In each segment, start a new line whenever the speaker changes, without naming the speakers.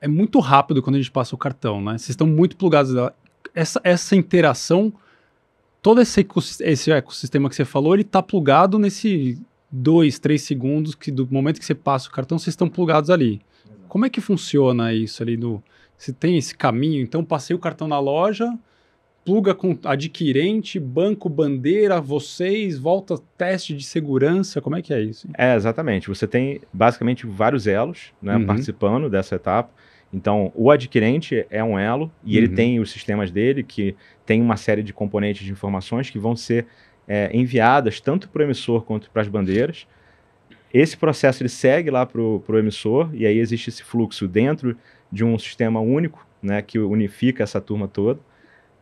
é muito rápido quando a gente passa o cartão, né? Vocês estão muito plugados. Essa, essa interação, todo esse ecossistema, esse ecossistema que você falou, ele está plugado nesse dois, três segundos que do momento que você passa o cartão, vocês estão plugados ali. Como é que funciona isso ali do... Você tem esse caminho, então passei o cartão na loja, pluga com adquirente, banco, bandeira, vocês, volta teste de segurança, como é
que é isso? É, exatamente. Você tem basicamente vários elos né, uhum. participando dessa etapa. Então, o adquirente é um elo e uhum. ele tem os sistemas dele que tem uma série de componentes de informações que vão ser é, enviadas tanto para o emissor quanto para as bandeiras. Esse processo ele segue lá para o emissor e aí existe esse fluxo dentro de um sistema único né, que unifica essa turma toda.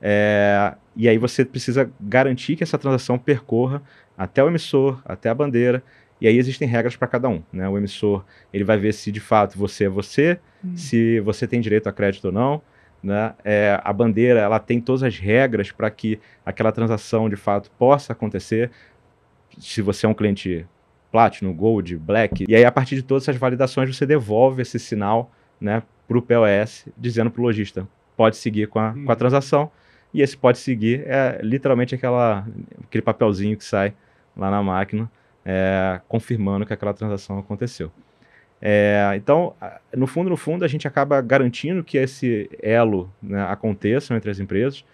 É, e aí você precisa garantir que essa transação percorra até o emissor, até a bandeira, e aí existem regras para cada um. Né? O emissor ele vai ver se de fato você é você, hum. se você tem direito a crédito ou não. Né? É, a bandeira ela tem todas as regras para que aquela transação de fato possa acontecer. Se você é um cliente Platinum, Gold, Black. E aí, a partir de todas essas validações, você devolve esse sinal né, para o POS, dizendo para o lojista: pode seguir com a, hum. com a uhum. transação. E esse pode seguir é literalmente aquela, aquele papelzinho que sai lá na máquina, é, confirmando que aquela transação aconteceu. É, então, no fundo, no fundo, a gente acaba garantindo que esse elo né, aconteça entre as empresas,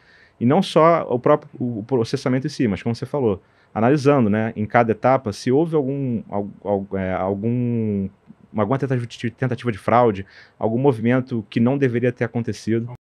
e não só o próprio o processamento em si, mas como você falou, analisando né, em cada etapa se houve algum, algum, é, algum alguma tentativa de fraude, algum movimento que não deveria ter acontecido.